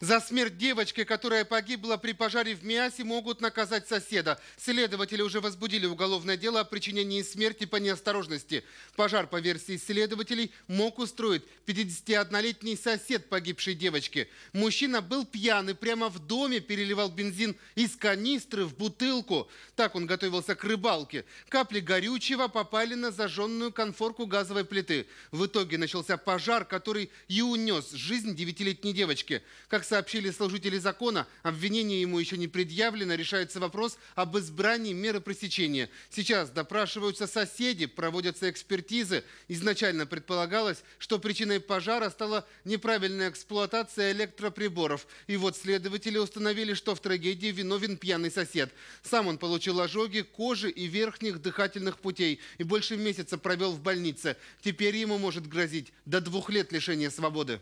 За смерть девочки, которая погибла при пожаре в Миасе, могут наказать соседа. Следователи уже возбудили уголовное дело о причинении смерти по неосторожности. Пожар, по версии следователей, мог устроить 51-летний сосед погибшей девочки. Мужчина был пьян и прямо в доме переливал бензин из канистры в бутылку. Так он готовился к рыбалке. Капли горючего попали на зажженную конфорку газовой плиты. В итоге начался пожар, который и унес жизнь девятилетней девочки. Как сообщили служители закона, обвинение ему еще не предъявлено. Решается вопрос об избрании меры пресечения. Сейчас допрашиваются соседи, проводятся экспертизы. Изначально предполагалось, что причиной пожара стала неправильная эксплуатация электроприборов. И вот следователи установили, что в трагедии виновен пьяный сосед. Сам он получил ожоги кожи и верхних дыхательных путей и больше месяца провел в больнице. Теперь ему может грозить до двух лет лишения свободы.